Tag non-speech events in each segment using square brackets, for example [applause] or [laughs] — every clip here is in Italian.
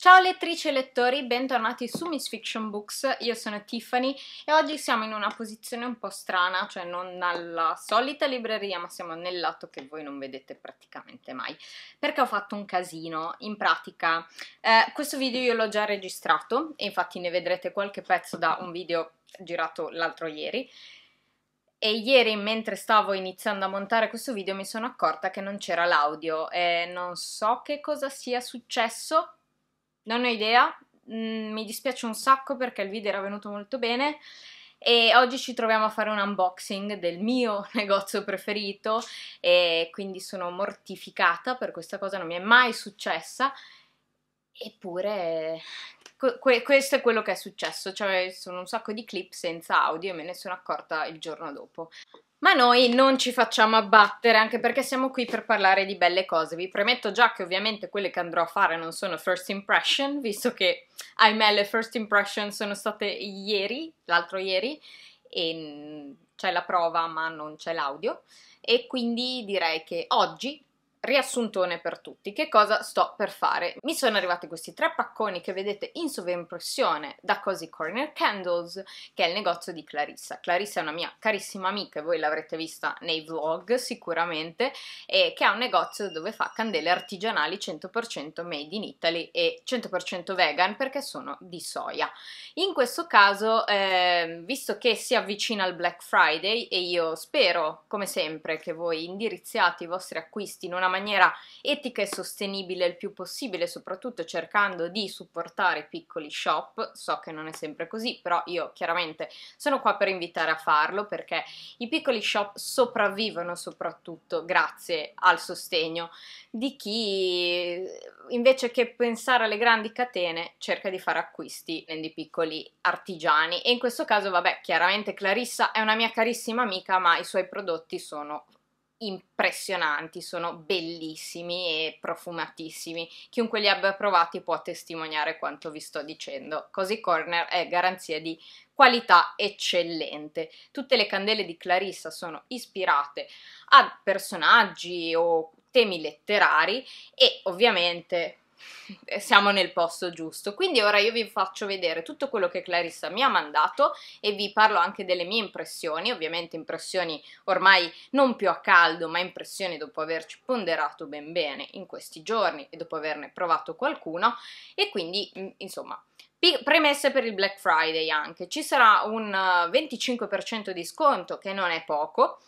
Ciao lettrici e lettori, bentornati su Miss Fiction Books, io sono Tiffany e oggi siamo in una posizione un po' strana, cioè non nella solita libreria ma siamo nel lato che voi non vedete praticamente mai, perché ho fatto un casino, in pratica eh, questo video io l'ho già registrato e infatti ne vedrete qualche pezzo da un video girato l'altro ieri e ieri mentre stavo iniziando a montare questo video mi sono accorta che non c'era l'audio e non so che cosa sia successo non ho idea, mm, mi dispiace un sacco perché il video era venuto molto bene e oggi ci troviamo a fare un unboxing del mio [laughs] negozio preferito e quindi sono mortificata per questa cosa, non mi è mai successa eppure que questo è quello che è successo, cioè sono un sacco di clip senza audio e me ne sono accorta il giorno dopo. Ma noi non ci facciamo abbattere, anche perché siamo qui per parlare di belle cose. Vi premetto già che ovviamente quelle che andrò a fare non sono first impression, visto che, ahimè, le first impression sono state ieri, l'altro ieri, e c'è la prova ma non c'è l'audio. E quindi direi che oggi riassuntone per tutti, che cosa sto per fare? Mi sono arrivati questi tre pacconi che vedete in sovraimpressione da Cozy Corner Candles, che è il negozio di Clarissa. Clarissa è una mia carissima amica, voi l'avrete vista nei vlog sicuramente, e che ha un negozio dove fa candele artigianali 100% made in Italy e 100% vegan perché sono di soia. In questo caso, eh, visto che si avvicina il Black Friday e io spero, come sempre, che voi indirizziate i vostri acquisti in una una maniera etica e sostenibile il più possibile, soprattutto cercando di supportare i piccoli shop. So che non è sempre così, però io chiaramente sono qua per invitare a farlo perché i piccoli shop sopravvivono soprattutto grazie al sostegno di chi invece che pensare alle grandi catene cerca di fare acquisti di piccoli artigiani e in questo caso vabbè chiaramente Clarissa è una mia carissima amica ma i suoi prodotti sono impressionanti, sono bellissimi e profumatissimi. Chiunque li abbia provati può testimoniare quanto vi sto dicendo. Così Corner è garanzia di qualità eccellente. Tutte le candele di Clarissa sono ispirate a personaggi o temi letterari e ovviamente eh, siamo nel posto giusto. Quindi ora io vi faccio vedere tutto quello che Clarissa mi ha mandato e vi parlo anche delle mie impressioni, ovviamente impressioni ormai non più a caldo, ma impressioni dopo averci ponderato ben bene in questi giorni e dopo averne provato qualcuno e quindi mm, insomma Premesse per il Black Friday anche, ci sarà un 25% eh, di sconto che non è poco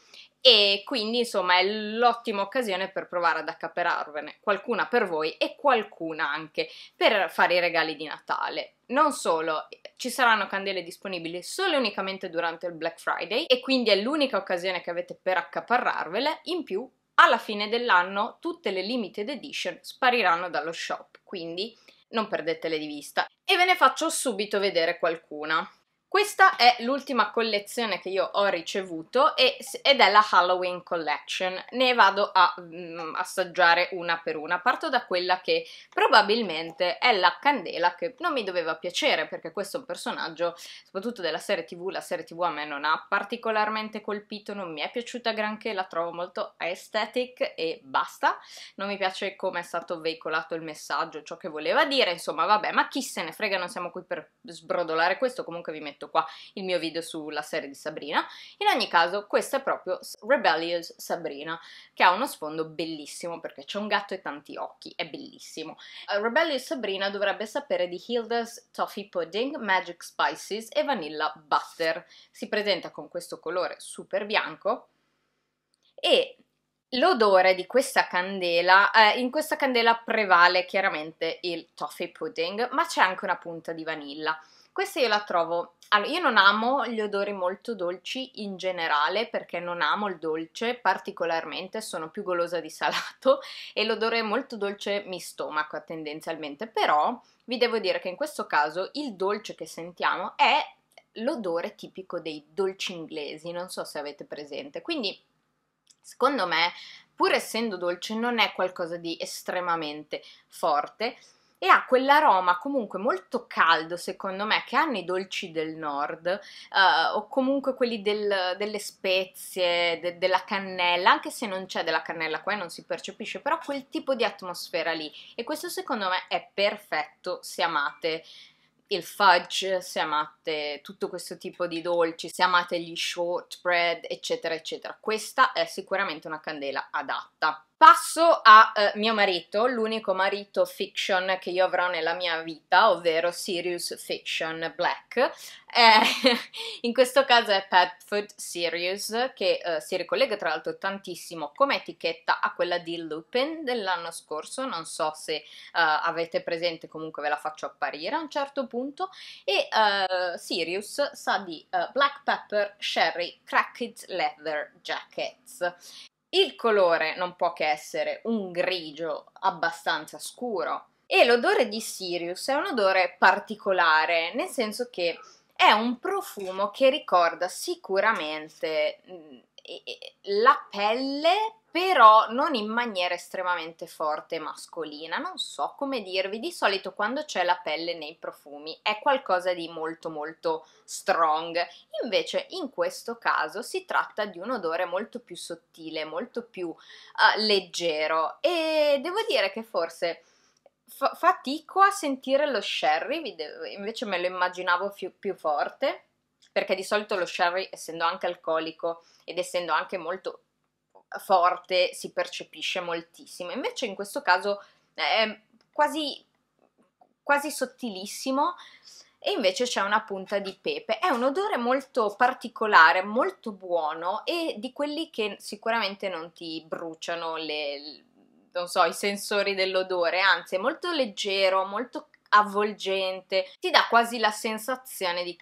e quindi insomma è l'ottima occasione per provare ad accaperarvene qualcuna per voi e qualcuna anche per fare i regali di Natale. Non solo, ci saranno candele disponibili solo e unicamente durante il Black Friday e quindi è l'unica occasione che avete per accaparrarvele, in più alla fine dell'anno tutte le limited edition spariranno dallo shop, quindi non perdetele di vista e ve ne faccio subito vedere qualcuna. Questa è l'ultima collezione che io ho ricevuto ed è la Halloween Collection. Ne vado a mm, assaggiare una per una. Parto da quella che probabilmente è la candela che non mi doveva piacere perché questo è un personaggio, soprattutto della serie tv, la serie tv a me non ha particolarmente colpito, non mi è piaciuta granché, la trovo molto aesthetic e basta. Non mi piace come è stato veicolato il messaggio, ciò che voleva dire, insomma vabbè, ma chi se ne frega, non siamo qui per sbrodolare questo, comunque vi metto metto qua il mio video sulla serie di Sabrina. In ogni caso questa è proprio Rebellious Sabrina, che ha uno sfondo bellissimo perché c'è un gatto e tanti occhi, è bellissimo. Eh, Rebellious Sabrina dovrebbe sapere di Hilda's Toffee Pudding, Magic Spices e Vanilla Butter. Si presenta con questo colore super bianco e L'odore di questa candela, eh, in questa candela prevale chiaramente il toffee pudding, ma c'è anche una punta di vanilla. Questa io la trovo. Allora, io non amo gli odori molto dolci in generale perché non amo il dolce particolarmente, sono più golosa di salato [laughs] e l'odore molto dolce mi stomaca tendenzialmente, però vi devo dire che in questo caso il dolce che sentiamo è l'odore tipico dei dolci inglesi, non so se avete presente. Quindi secondo me, pur essendo dolce, non è qualcosa di estremamente forte e ha quell'aroma comunque molto caldo, secondo me, che hanno i dolci del nord, eh, o comunque quelli del, delle spezie, de, della cannella, anche se non c'è della cannella qua e non si percepisce, però quel tipo di atmosfera lì. E questo secondo me è perfetto se amate il fudge, se amate tutto questo tipo di dolci, se amate gli shortbread, eccetera, eccetera. Questa è sicuramente una candela adatta. Passo a eh, mio marito, l'unico marito fiction che io avrò nella mia vita, ovvero Sirius Fiction Black. Eh, [laughs] in questo caso è Petford Sirius, che eh, si ricollega tra l'altro tantissimo come etichetta a quella di Lupin dell'anno scorso. Non so se eh, avete presente, comunque ve la faccio apparire a un certo punto. E eh, Sirius sa di eh, Black Pepper Sherry Cracked Leather Jackets. Il colore non può che essere un grigio abbastanza scuro e l'odore di Sirius è un odore particolare, nel senso che è un profumo che ricorda sicuramente mm, la pelle però non in maniera estremamente forte mascolina, non so come dirvi, di solito quando c'è la pelle nei profumi è qualcosa di molto molto strong, invece in questo caso si tratta di un odore molto più sottile, molto più uh, leggero e devo dire che forse fatico a sentire lo sherry, invece me lo immaginavo più, più forte perché di solito lo sherry, essendo anche alcolico ed essendo anche molto forte, si percepisce moltissimo. Invece in questo caso è eh, quasi, quasi sottilissimo e invece c'è una punta di pepe. È un odore molto particolare, molto buono e di quelli che sicuramente non ti bruciano le, non so, i sensori dell'odore, anzi è molto leggero, molto avvolgente, ti dà quasi la sensazione di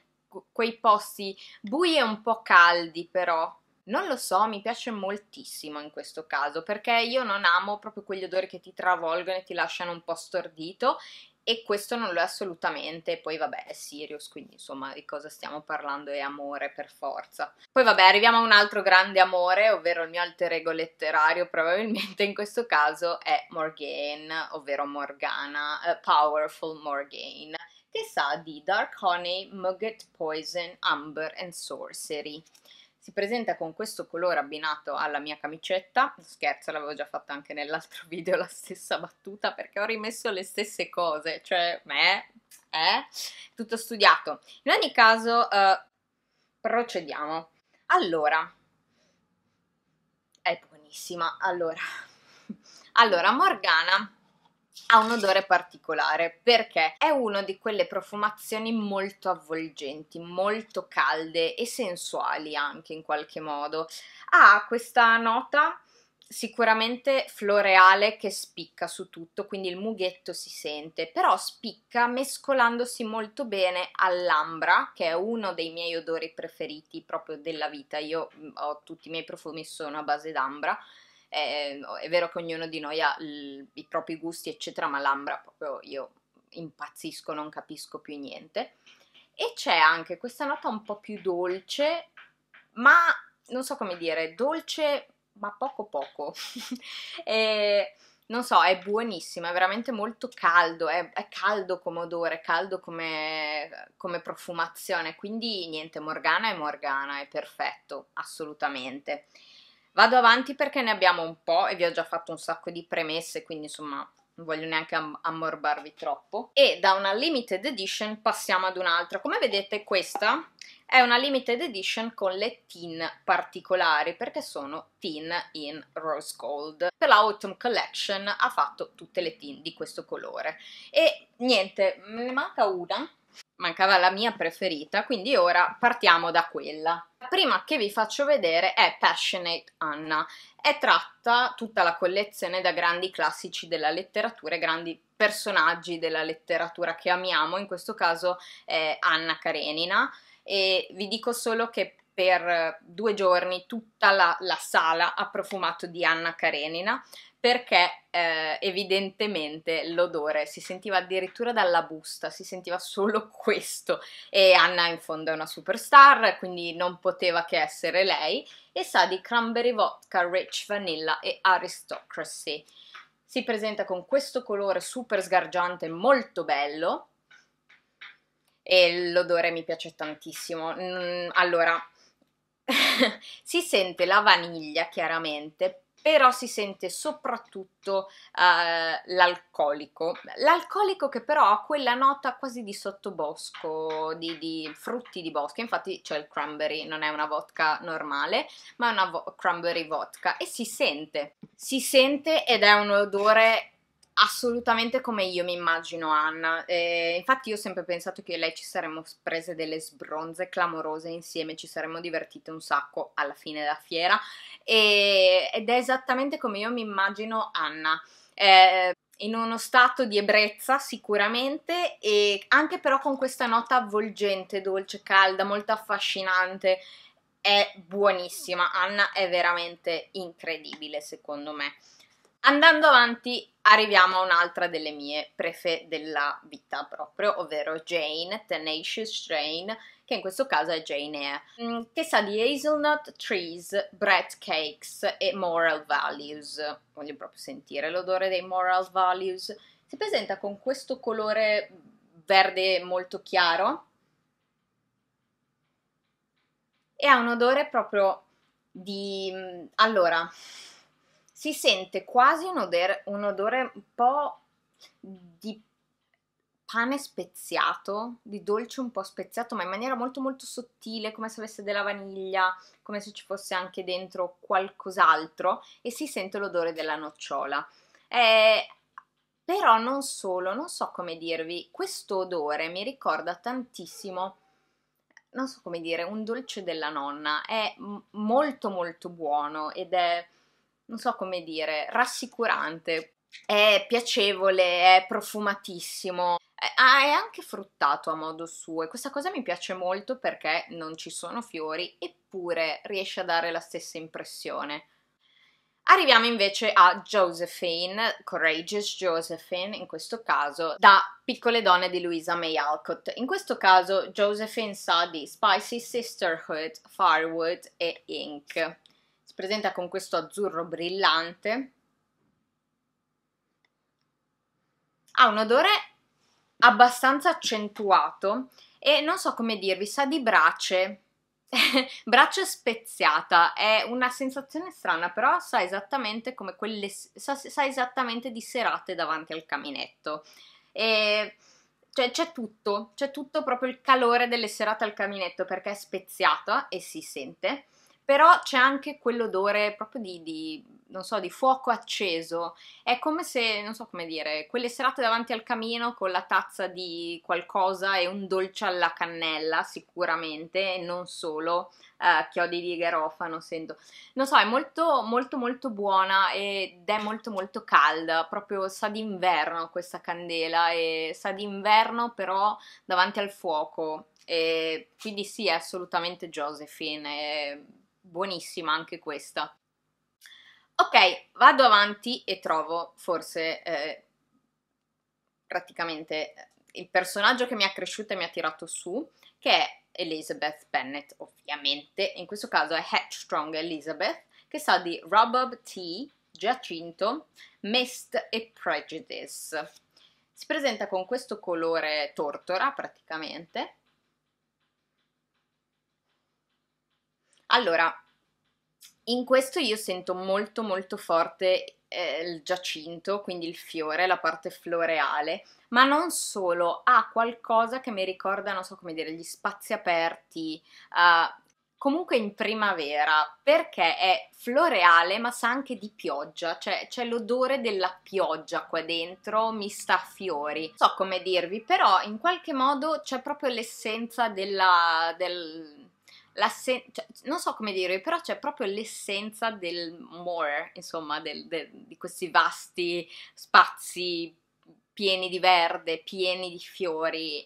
quei posti bui e un po' caldi però. Non lo so, mi piace moltissimo in questo caso perché io non amo proprio quegli odori che ti travolgono e ti lasciano un po' stordito e questo non lo è assolutamente. Poi vabbè, è Sirius, quindi insomma di cosa stiamo parlando è amore per forza. Poi vabbè, arriviamo a un altro grande amore, ovvero il mio alter ego letterario, probabilmente in questo caso è Morgane, ovvero Morgana, uh, Powerful Morgane che sa di Dark Honey, Mugget Poison, Amber and Sorcery. Si presenta con questo colore abbinato alla mia camicetta, scherzo l'avevo già fatta anche nell'altro [laughs] video la stessa battuta perché ho rimesso le stesse cose, cioè me, eh, tutto studiato. In ogni caso eh, procediamo. Allora, è buonissima, allora, [laughs] allora Morgana ha un odore particolare perché è una di quelle profumazioni molto avvolgenti, molto calde e sensuali anche in qualche modo. Ha questa nota sicuramente floreale che spicca su tutto, quindi il mughetto si sente, però spicca mescolandosi molto bene all'ambra, che è uno dei miei odori preferiti proprio della vita. Io mm, ho tutti i miei profumi sono a base d'ambra eh, è vero che ognuno di noi ha il, i propri gusti, eccetera, ma l'ambra proprio io impazzisco, non capisco più niente. E c'è anche questa nota un po' più dolce, ma non so come dire, dolce ma poco poco. [laughs] e, non so, è buonissima, è veramente molto caldo, è, è caldo come odore, caldo come, come, profumazione, quindi niente, Morgana è Morgana, è perfetto, assolutamente. Vado avanti perché ne abbiamo un po' e vi ho già fatto un sacco di premesse, quindi insomma non voglio neanche ammorbarvi troppo. E da una limited edition passiamo ad un'altra. Come vedete questa è una limited edition con le teen particolari perché sono teen in rose gold. Per la Autumn Collection ha fatto tutte le teen di questo colore. E niente, me ne manca una mancava la mia preferita, quindi ora partiamo da quella. La prima che vi faccio vedere è Passionate Anna È tratta tutta la collezione da grandi classici della letteratura e grandi personaggi della letteratura che amiamo, in questo caso è Anna Karenina e vi dico solo che per eh, due giorni tutta la, la sala ha profumato di Anna Karenina perché eh, evidentemente l'odore si sentiva addirittura dalla busta, si sentiva solo [laughs] questo e Anna in fondo è una superstar, quindi non poteva che essere lei e sa di cranberry vodka, rich vanilla e aristocracy. Si presenta con questo colore super sgargiante, molto bello e l'odore mi piace tantissimo. Mm, allora, [laughs] si sente la vaniglia chiaramente, però si sente soprattutto uh, l'alcolico. L'alcolico che però ha quella nota quasi di sottobosco, di, di frutti di bosco, infatti c'è cioè il cranberry, non è una vodka normale, ma è una vo- cranberry vodka e si sente, si sente ed è un odore assolutamente come io mi immagino Anna. Eh, infatti, io ho sempre pensato che io e lei ci saremmo prese delle sbronze clamorose insieme, ci saremmo divertite un sacco alla fine della fiera. E, ed è esattamente come io mi immagino Anna. Eh, in uno stato di ebbrezza sicuramente e anche però con questa nota avvolgente, dolce, calda, molto affascinante è buonissima. Anna è veramente incredibile, secondo me. Andando avanti arriviamo a un'altra delle mie prefe della vita proprio, ovvero Jane, Tenacious Jane, che in questo caso è Jane Eyre, mm, che sa di hazelnut trees, bread cakes e moral values. Voglio proprio sentire l'odore dei moral values. Si presenta con questo colore verde molto chiaro e ha un odore proprio di... Mm, allora si sente quasi un odore, un odore un po' di pane speziato, di dolce un po' speziato, ma in maniera molto molto sottile, come se avesse della vaniglia, come se ci fosse anche dentro qualcos'altro e si sente l'odore della nocciola. Eh, però non solo, non so come dirvi, questo odore mi ricorda tantissimo, non so come dire, un dolce della nonna, è m- molto molto buono ed è non so come dire, rassicurante. È piacevole, è profumatissimo, ah, è anche fruttato a modo suo e questa cosa mi piace molto perché non ci sono fiori eppure riesce a dare la stessa impressione. Arriviamo invece a Josephine, Courageous Josephine in questo caso, da Piccole donne di Louisa May Alcott. In questo caso Josephine sa di Spicy Sisterhood, Firewood e Ink presenta con questo azzurro brillante. Ha un odore abbastanza accentuato e non so come dirvi, sa di brace, [laughs] brace speziata, è una sensazione strana, però sa esattamente come quelle, sa, sa esattamente di serate davanti al caminetto. E cioè c'è tutto, c'è tutto proprio il calore delle serate al caminetto perché è speziata e si sente però c'è anche quell'odore proprio di, di, non so, di fuoco acceso. È come se, non so come dire, quelle serate davanti al camino con la tazza di qualcosa e un dolce alla cannella, sicuramente, e non solo eh, chiodi di garofano, sento. Non so, è molto, molto, molto buona ed è molto, molto calda, proprio sa d'inverno questa candela e sa d'inverno però davanti al fuoco. E quindi sì, è assolutamente Josephine. È buonissima anche questa. Ok, vado avanti e trovo forse eh, praticamente eh, il personaggio che mi ha cresciuto e mi ha tirato su, che è Elizabeth Bennet, ovviamente, in questo caso è Strong Elizabeth, che sa di Rhubarb T, Giacinto, Mist e Prejudice. Si presenta con questo colore tortora praticamente Allora, in questo io sento molto molto forte eh, il giacinto, quindi il fiore, la parte floreale, ma non solo, ha qualcosa che mi ricorda, non so come dire, gli spazi aperti, uh, comunque in primavera perché è floreale ma sa anche di pioggia, cioè c'è l'odore della pioggia qua dentro, mi sta a fiori. non So come dirvi, però in qualche modo c'è proprio l'essenza della, del, cioè, non so come dire, però c'è proprio l'essenza del more, insomma, del, del, di questi vasti spazi pieni di verde, pieni di fiori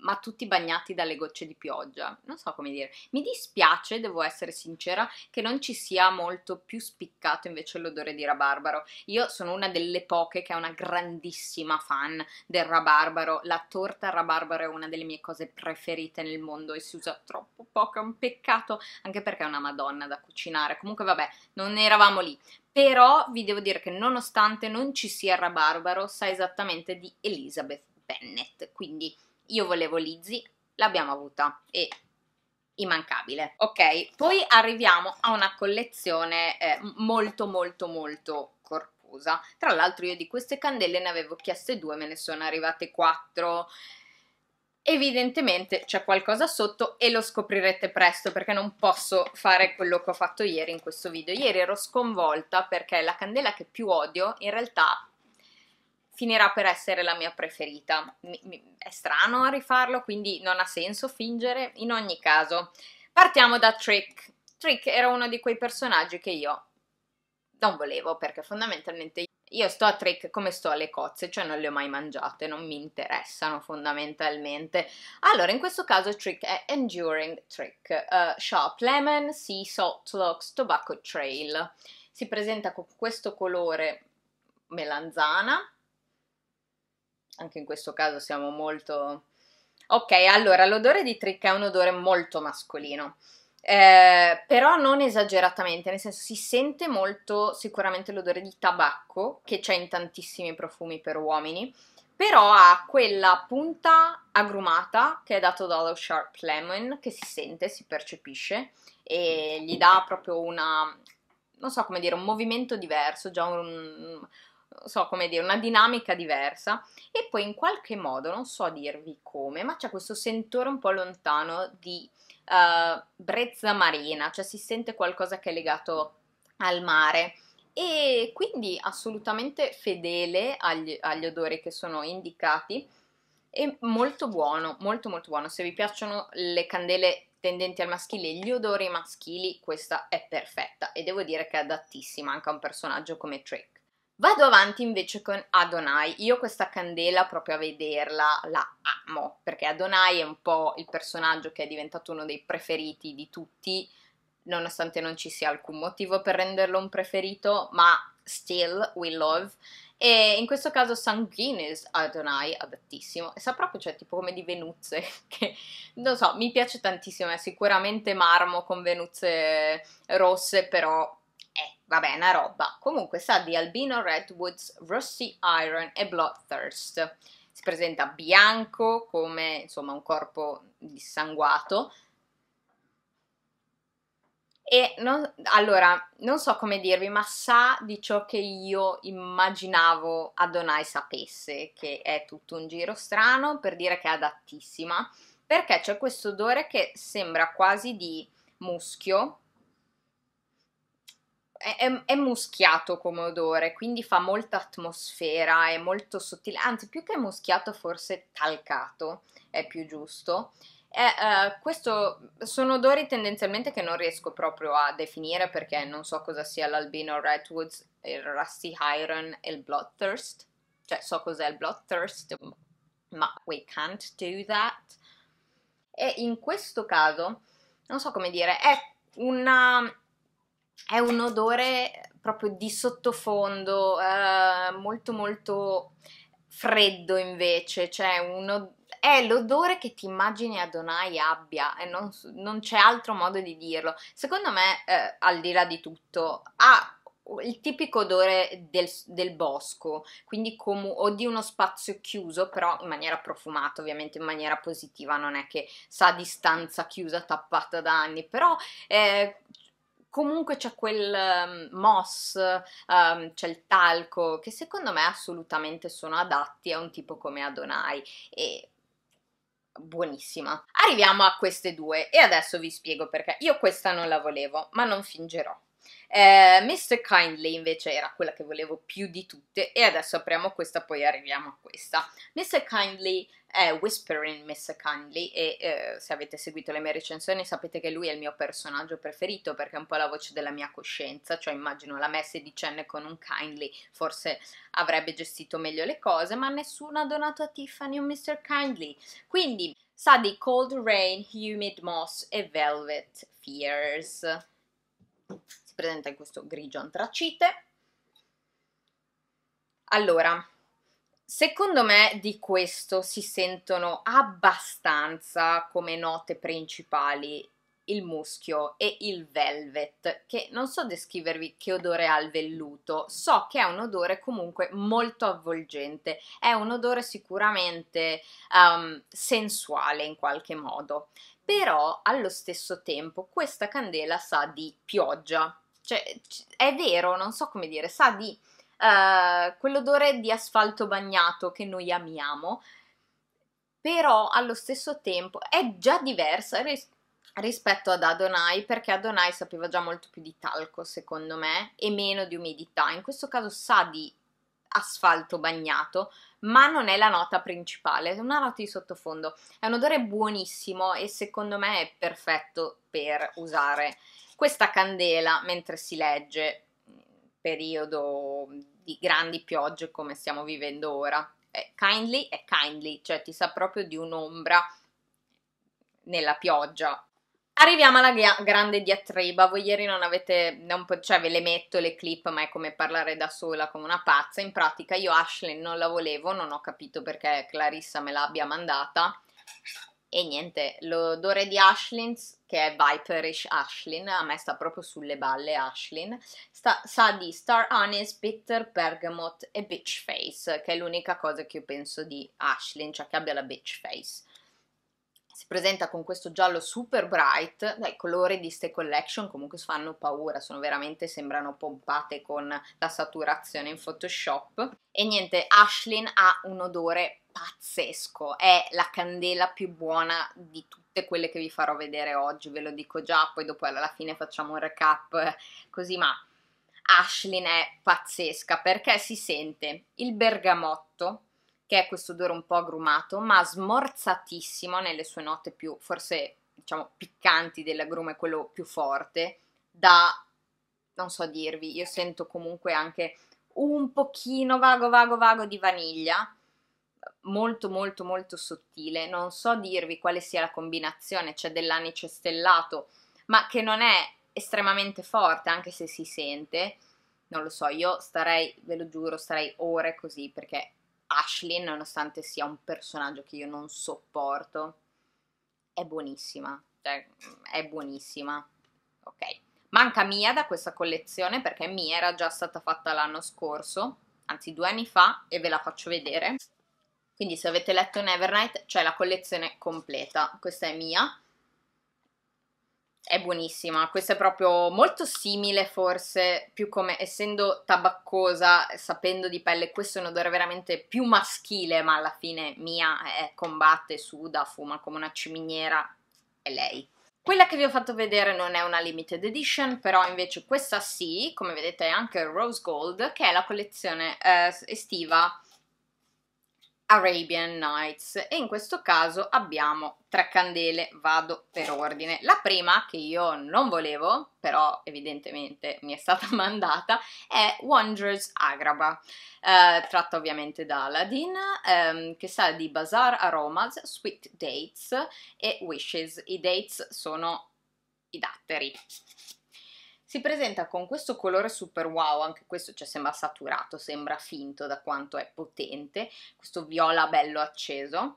ma tutti bagnati dalle gocce di pioggia. Non so come dire. Mi dispiace, devo essere sincera, che non ci sia molto più spiccato invece l'odore di rabarbaro. Io sono una delle poche che è una grandissima fan del rabarbaro. La torta al rabarbaro è una delle mie cose preferite nel mondo e si usa troppo poco, è un peccato, anche perché è una madonna da cucinare. Comunque vabbè, non eravamo lì. Però vi devo dire che nonostante non ci sia il rabarbaro, sa esattamente di Elizabeth Bennett, quindi io volevo Lizzy, l'abbiamo avuta e immancabile. Ok, poi arriviamo a una collezione eh, molto molto molto corposa. Tra l'altro io di queste candele ne avevo chieste due, me ne sono arrivate quattro. Evidentemente c'è qualcosa sotto e lo scoprirete presto perché non posso fare quello che ho fatto ieri in questo video. Ieri ero sconvolta perché la candela che più odio in realtà finirà per essere la mia preferita. Mi, mi, è strano a rifarlo, quindi non ha senso fingere. In ogni caso, partiamo da Trick. Trick era uno di quei personaggi che io non volevo perché fondamentalmente io sto a trick come sto alle cozze, cioè non le ho mai mangiate, non mi interessano fondamentalmente. Allora, in questo caso trick è Enduring Trick, uh, Sharp Lemon, Sea Salt Locks, Tobacco Trail. Si presenta con questo colore melanzana, anche in questo caso siamo molto... Ok, allora l'odore di Trick è un odore molto mascolino, eh, però non esageratamente, nel senso si sente molto sicuramente l'odore di tabacco che c'è in tantissimi profumi per uomini, però ha quella punta agrumata che è dato dallo Sharp Lemon che si sente, si percepisce e gli dà proprio una, non so come dire, un movimento diverso, già un, so come dire, una dinamica diversa e poi in qualche modo, non so dirvi come, ma c'è questo sentore un po' lontano di uh, brezza marina, cioè si sente qualcosa che è legato al mare e quindi assolutamente fedele agli, agli odori che sono indicati e molto buono, molto molto buono. Se vi piacciono le candele tendenti al maschile, gli odori maschili, questa è perfetta e devo dire che è adattissima anche a un personaggio come Trick. Vado avanti invece con Adonai. Io questa candela, proprio a vederla, la amo, perché Adonai è un po' il personaggio che è diventato uno dei preferiti di tutti, nonostante non ci sia alcun motivo per renderlo un preferito, ma still we love. E in questo caso Sanguinis Adonai, adattissimo, e sa proprio, cioè, tipo come di Venuzze, [laughs] che non so, mi piace tantissimo, è sicuramente marmo con Venuzze rosse, però eh, vabbè, una roba. Comunque sa di Albino Redwoods, Rusty Iron e Bloodthirst. Si presenta bianco come, insomma, un corpo dissanguato. E non, allora, non so come dirvi, ma sa di ciò che io immaginavo Adonai sapesse, che è tutto un giro strano per dire che è adattissima, perché c'è questo odore che sembra quasi di muschio, è, è, muschiato come odore, quindi fa molta atmosfera, è molto sottile, anzi più che muschiato forse talcato è più giusto. E, uh, questo sono odori tendenzialmente che non riesco proprio a definire perché non so cosa sia l'albino Redwoods, il Rusty Iron e il Bloodthirst, cioè so cos'è il Bloodthirst, ma we can't do that. E in questo caso, non so come dire, è una è un odore eh, proprio di sottofondo, eh, molto molto freddo invece, cioè un, è l'odore che ti immagini Adonai abbia e non, non c'è altro modo di dirlo. Secondo me, eh, al di là di tutto, ha il tipico odore del, del bosco, quindi comu- o di uno spazio chiuso, però in maniera profumata, ovviamente in maniera positiva, non è che sa di stanza chiusa tappata da anni, però eh, comunque c'è quel ehm, moss, um, c'è il talco, che secondo me assolutamente sono adatti a un tipo come Adonai e buonissima. Arriviamo a queste due e adesso vi spiego perché. Io questa non la volevo, ma non fingerò. Eh, Mr. Kindly invece era quella che volevo più di tutte e adesso apriamo questa poi arriviamo a questa. Mr. Kindly è Whispering Mr. Kindly e eh, se avete seguito le mie recensioni sapete che lui è il mio personaggio preferito perché è un po' la voce della mia coscienza, cioè immagino la me sedicenne con un Kindly forse avrebbe gestito meglio le cose, ma nessuno ha donato a Tiffany un Mr. Kindly. Quindi sa di Cold Rain, Humid Moss e Velvet Fears presenta in questo grigio antracite. Allora, secondo me di questo si sentono abbastanza come note principali il muschio e il velvet, che non so descrivervi che odore ha il velluto, so che è un odore comunque molto avvolgente, è un odore sicuramente um, sensuale in qualche modo, però allo stesso tempo questa candela sa di pioggia, cioè, è vero, non so come dire, sa di uh, quell'odore di asfalto bagnato che noi amiamo, però allo stesso tempo è già diversa ris- rispetto ad Adonai, perché Adonai sapeva già molto più di talco, secondo me, e meno di umidità. In questo caso sa di asfalto bagnato, ma non è la nota principale, è una nota di sottofondo. È un odore buonissimo e secondo me è perfetto per usare questa candela, mentre si legge, mm, periodo di grandi piogge come stiamo vivendo ora, è kindly è kindly, cioè ti sa proprio di un'ombra nella pioggia. Arriviamo alla grande diatriba, voi ieri non avete, non, cioè ve le metto le clip ma è come parlare da sola come una pazza, in pratica io Ashley non la volevo, non ho capito perché Clarissa me l'abbia mandata, e niente, l'odore di Ashlyn, che è Viperish Ashlyn, a me sta proprio sulle balle Ashlyn, sta, sa di Star Anise, Bitter, Bergamot e Bitch Face, che è l'unica cosa che io penso di Ashlyn, cioè che abbia la Bitch Face si presenta con questo giallo super bright, dai colori di ste collection comunque fanno paura, sono veramente, sembrano pompate con la saturazione in Photoshop. E niente, Ashlyn ha un odore pazzesco, è la candela più buona di tutte quelle che vi farò vedere oggi, ve lo dico già, poi dopo alla fine facciamo un recap così, ma Ashlyn è pazzesca perché si sente il bergamotto, che è questo odore un po' agrumato, ma smorzatissimo nelle sue note più, forse diciamo, piccanti dell'agrume, quello più forte, da, non so dirvi, io sento comunque anche un pochino vago, vago, vago di vaniglia, molto, molto, molto sottile, non so dirvi quale sia la combinazione, c'è cioè dell'anice stellato, ma che non è estremamente forte, anche se si sente, non lo so, io starei, ve lo giuro, starei ore così perché Ashley, nonostante sia un personaggio che io non sopporto, è buonissima. Cioè, è buonissima. Ok. Manca Mia da questa collezione perché Mia era già stata fatta l'anno scorso, anzi due anni fa, e ve la faccio vedere. Quindi se avete letto Nevernight c'è la collezione completa. Questa è Mia è buonissima, questa è proprio molto simile forse, più come essendo tabaccosa, sapendo di pelle, questo è un odore veramente più maschile, ma alla fine Mia è, combatte, suda, fuma come una ciminiera, è lei. Quella che vi ho fatto vedere non è una limited edition, però invece questa sì, come vedete è anche Rose Gold, che è la collezione eh, estiva Arabian Nights e in questo caso abbiamo tre candele, vado per ordine. La prima che io non volevo, però evidentemente mi è stata [laughs] mandata, è Wondrous Agraba, eh, tratta ovviamente da Aladdin, ehm, che sa di Bazaar Aromas, Sweet Dates e Wishes. I dates sono i datteri si presenta con questo colore super wow, anche questo cioè, sembra saturato, sembra finto da quanto è potente, questo viola bello acceso.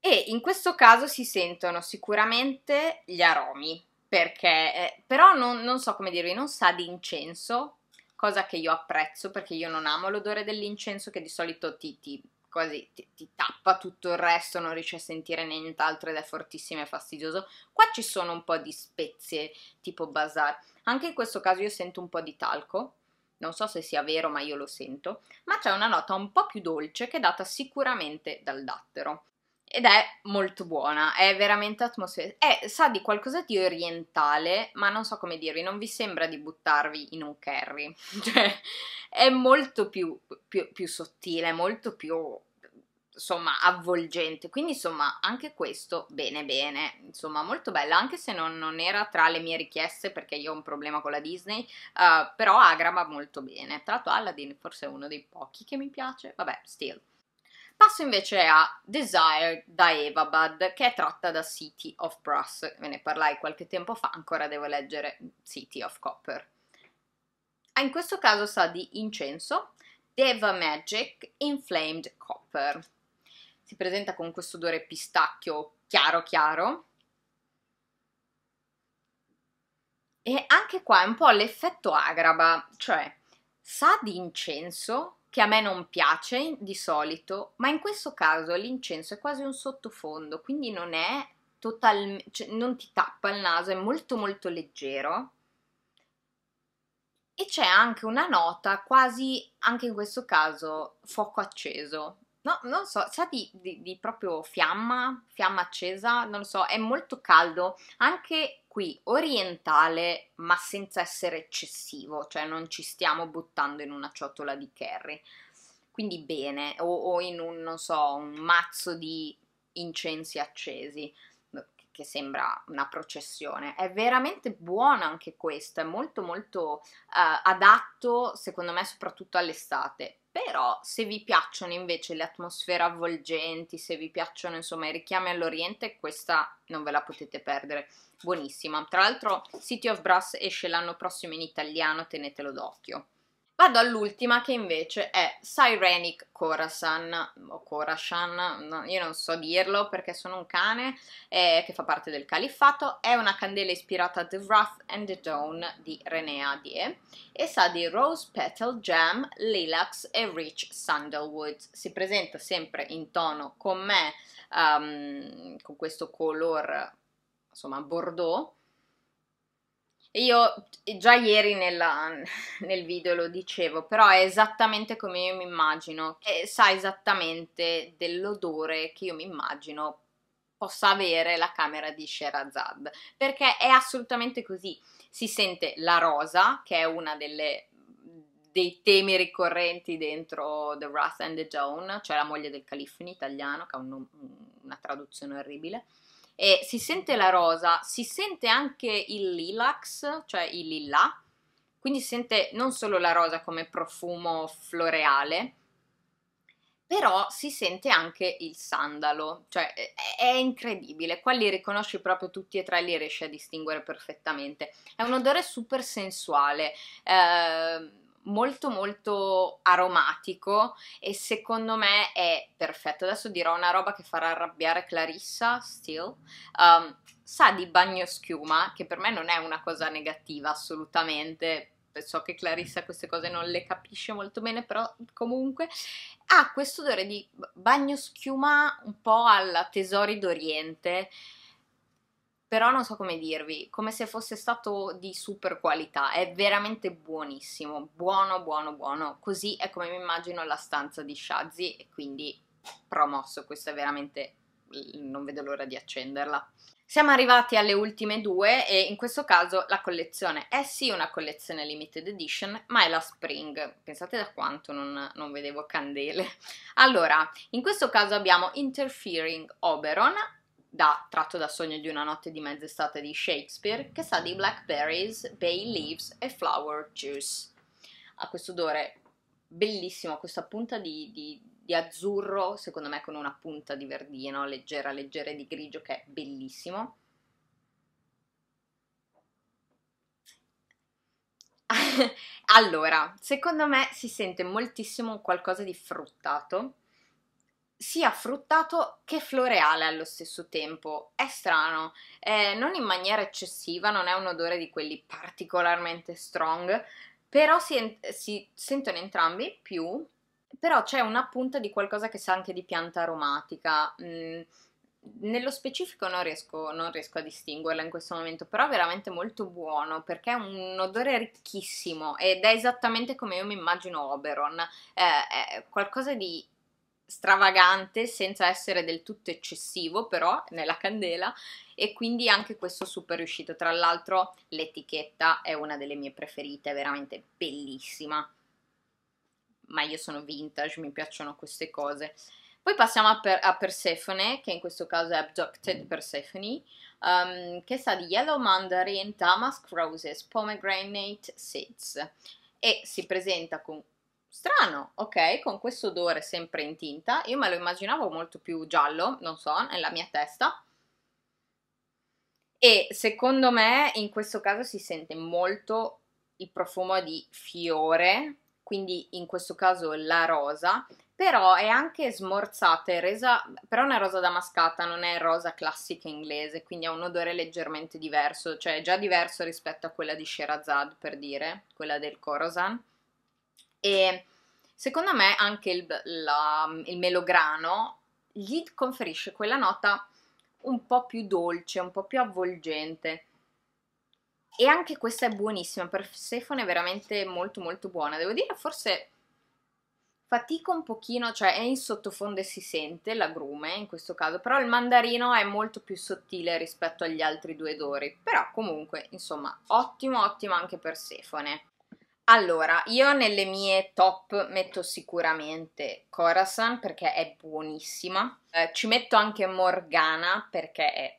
E in questo caso si sentono sicuramente gli aromi, perché eh, però non, non so come dirvi, non sa di incenso, cosa che io apprezzo perché io non amo l'odore dell'incenso che di solito ti, ti quasi ti, ti, tappa tutto il resto, non riesci a sentire nient'altro ed è fortissimo e fastidioso. Qua ci sono un po' di spezie tipo bazar. Anche in questo caso io sento un po' di talco, non so se sia vero ma io lo sento, ma c'è una nota un po' più dolce che è data sicuramente dal dattero ed è molto buona, è veramente atmosferica, sa di qualcosa di orientale, ma non so come dirvi, non vi sembra di buttarvi in un curry, [laughs] cioè è molto più, più, più sottile, molto più insomma avvolgente quindi insomma anche questo bene bene insomma molto bella anche se non, non era tra le mie richieste perché io ho un problema con la Disney uh, però aggrava molto bene tra l'altro Aladdin forse è uno dei pochi che mi piace vabbè still Passo invece a Desire da Evabad, che è tratta da City of Brass. Ve ne parlai qualche tempo fa, ancora devo leggere City of Copper. Ah, in questo caso sa di incenso, Deva Magic, Inflamed Copper. Si presenta con questo odore pistacchio chiaro chiaro. E anche qua è un po' l'effetto agraba, cioè sa di incenso, che a me non piace di solito, ma in questo caso l'incenso è quasi un sottofondo, quindi non è totalmente, cioè non ti tappa il naso, è molto molto leggero. E c'è anche una nota quasi, anche in questo caso, fuoco acceso, No, non so, sa di, di, di, proprio fiamma, fiamma accesa, non lo so, è molto caldo, anche qui orientale, ma senza essere eccessivo, cioè non ci stiamo buttando in una ciotola di curry, quindi bene, o, o in un, non so, un mazzo di incensi accesi, che sembra una processione. È veramente buono anche questo, è molto molto eh, adatto, secondo me, soprattutto all'estate però se vi piacciono invece le atmosfere avvolgenti, se vi piacciono insomma i richiami all'Oriente, questa non ve la potete perdere, buonissima. Tra l'altro City of Brass esce l'anno prossimo in italiano, tenetelo d'occhio. Vado all'ultima che invece è Sirenic Corasan, o Corasan, no, io non so dirlo perché sono un cane eh, che fa parte del califfato, è una candela ispirata a The Wrath and the Dawn di René Adie e sa di Rose Petal Jam, Lilax e Rich Sandalwood. Si presenta sempre in tono con me, um, con questo color insomma bordeaux io già ieri nella, nel video lo dicevo, però è esattamente come io mi immagino, e sa esattamente dell'odore che io mi immagino possa avere la camera di Sherazad, perché è assolutamente così. Si sente la rosa, che è uno dei temi ricorrenti dentro The Wrath and the Joan, cioè la moglie del califfo in italiano, che ha un, una traduzione orribile e si sente la rosa, si sente anche il lilax, cioè il lilla, quindi si sente non solo la rosa come profumo floreale, però si sente anche il sandalo, cioè è incredibile, qua li riconosci proprio tutti e tre, li riesci a distinguere perfettamente. È un odore super sensuale, eh, molto molto aromatico e secondo me è perfetto. Adesso dirò una roba che farà arrabbiare Clarissa, still. Um, sa di bagno schiuma, che per me non è una cosa negativa assolutamente. So che Clarissa queste cose non le capisce molto bene, però comunque ha questo odore di bagno schiuma un po' alla Tesori d'Oriente però non so come dirvi, come se fosse stato di super qualità, è veramente buonissimo, buono, buono, buono, così è come mi immagino la stanza di Shazzy e quindi promosso, questo è veramente, non vedo l'ora di accenderla. Siamo arrivati alle ultime due e in questo caso la collezione è sì una collezione limited edition, ma è la Spring. Pensate da quanto non, non vedevo candele. Allora, in questo caso abbiamo Interfering Oberon da, tratto da Sogno di una notte di mezz'estate di Shakespeare, che sa di blackberries, bay leaves e flower juice. Ha questo odore bellissimo, questa punta di, di, di azzurro, secondo me con una punta di verdino leggera, leggera di grigio, che è bellissimo. [laughs] allora, secondo me si sente moltissimo qualcosa di fruttato sia fruttato che floreale allo stesso tempo. È strano, eh, non in maniera eccessiva, non è un odore di quelli particolarmente strong, però si, si sentono entrambi più, però c'è una punta di qualcosa che sa anche di pianta aromatica. Mm, nello specifico non riesco, non riesco, a distinguerla in questo momento, però è veramente molto buono perché è un odore ricchissimo ed è esattamente come io mi immagino Oberon, eh, è qualcosa di stravagante senza essere del tutto eccessivo però nella candela e quindi anche questo super riuscito tra l'altro l'etichetta è una delle mie preferite è veramente bellissima ma io sono vintage mi piacciono queste cose poi passiamo a, per, a Persephone che in questo caso è Abducted Persephone um, che sta di Yellow Mandarin, Damask Roses, Pomegranate Seeds e si presenta con strano, ok, con questo odore sempre in tinta, io me lo immaginavo molto più giallo, non so, nella mia testa. E secondo me in questo caso si sente molto il profumo di fiore, quindi in questo caso la rosa, però è anche smorzata è resa, però è una rosa damascata, non è rosa classica inglese, quindi ha un odore leggermente diverso, cioè è già diverso rispetto a quella di Sherazade, per dire, quella del Corozan e secondo me anche il, la, il melograno gli conferisce quella nota un po' più dolce, un po' più avvolgente. E anche questa è buonissima, Persephone è veramente molto molto buona. Devo dire, forse fatica un pochino, cioè è in sottofondo e si sente l'agrume in questo caso, però il mandarino è molto più sottile rispetto agli altri due odori. Però comunque, insomma, ottimo ottimo anche Persephone. Allora, io nelle mie top metto sicuramente Corazon perché è buonissima. Eh, ci metto anche Morgana perché è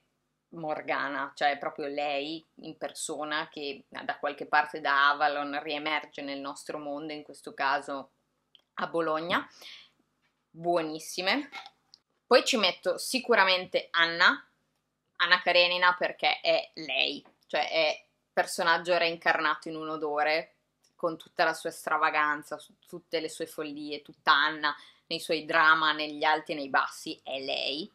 Morgana, cioè proprio lei in persona che da qualche parte da Avalon riemerge nel nostro mondo, in questo caso a Bologna. Buonissime. Poi ci metto sicuramente Anna, Anna Karenina perché è lei, cioè è personaggio reincarnato in un odore, con tutta la sua stravaganza, tutte le sue follie, tutta Anna nei suoi drama, negli alti e nei bassi, è lei.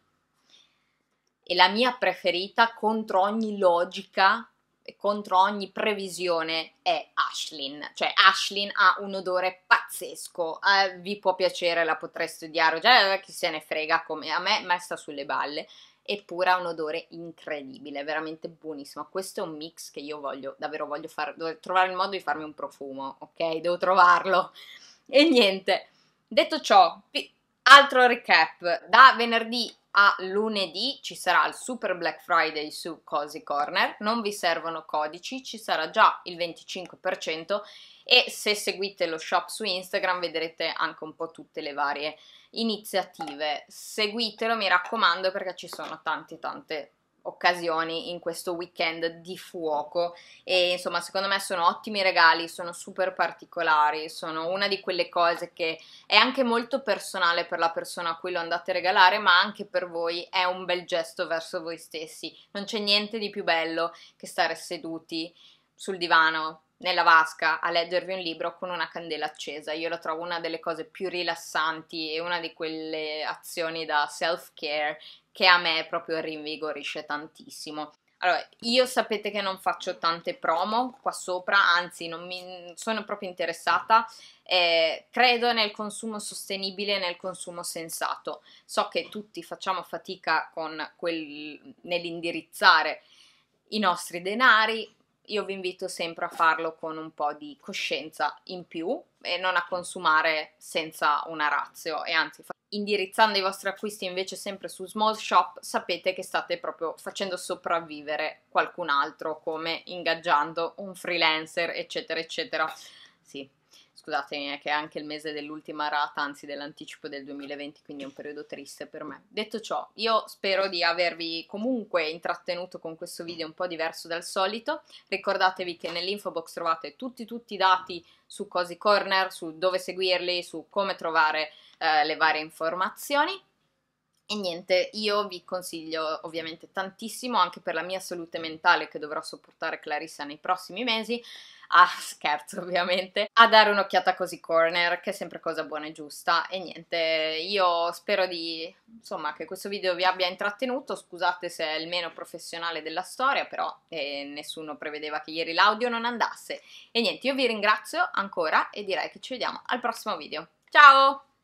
E la mia preferita contro ogni logica e contro ogni previsione è Ashlyn. Cioè Ashlyn ha un odore pazzesco, eh, vi può piacere, la potreste odiare, già cioè, chi se ne frega come a me, ma sta sulle balle eppure ha un odore incredibile, veramente buonissimo. Questo è un mix che io voglio, davvero voglio fare, devo trovare il modo di farmi un profumo, ok? Devo trovarlo. [laughs] E niente, detto ciò, Altro recap, da venerdì a lunedì ci sarà il Super Black Friday su cozy Corner, non vi servono codici, ci sarà già il 25% e se seguite lo shop su Instagram vedrete anche un po' tutte le varie iniziative. Seguitelo, mi raccomando, perché ci sono tante tante occasioni in questo weekend di fuoco e insomma secondo me sono ottimi regali, sono super particolari, sono una di quelle cose che è anche molto personale per la persona a cui lo andate a regalare ma anche per voi è un bel gesto verso voi stessi, non c'è niente di più bello che stare seduti sul divano nella vasca a leggervi un libro con una candela accesa. Io la trovo una delle cose più rilassanti e una di quelle azioni da self-care che a me proprio rinvigorisce tantissimo. Allora, io sapete che non faccio tante promo qua sopra, anzi non mi sono proprio interessata, eh, credo nel consumo sostenibile e nel consumo sensato. So che tutti facciamo fatica quel, nell'indirizzare i nostri denari, io vi invito sempre a farlo con un po' di coscienza in più e non a consumare senza una razio e anzi indirizzando i vostri acquisti invece sempre su small shop sapete che state proprio facendo sopravvivere qualcun altro come ingaggiando un freelancer eccetera eccetera sì scusatemi, è eh, che è anche il mese dell'ultima rata, anzi dell'anticipo del 2020, quindi è un periodo triste per me. Detto ciò, io spero di avervi comunque intrattenuto con questo video un po' diverso dal solito. Ricordatevi che nell'info box trovate tutti, tutti i dati su Cosi Corner, su dove seguirli, su come trovare eh, le varie informazioni. E niente, io vi consiglio ovviamente tantissimo anche per la mia salute mentale che dovrò sopportare Clarissa nei prossimi mesi ah scherzo ovviamente, a dare un'occhiata a Cosy Corner che è sempre cosa buona e giusta e niente, io spero di, insomma, che questo video vi abbia intrattenuto, scusate se è il meno professionale della storia, però eh, nessuno prevedeva che ieri l'audio non andasse e niente, io vi ringrazio ancora e direi che ci vediamo al prossimo video. Ciao!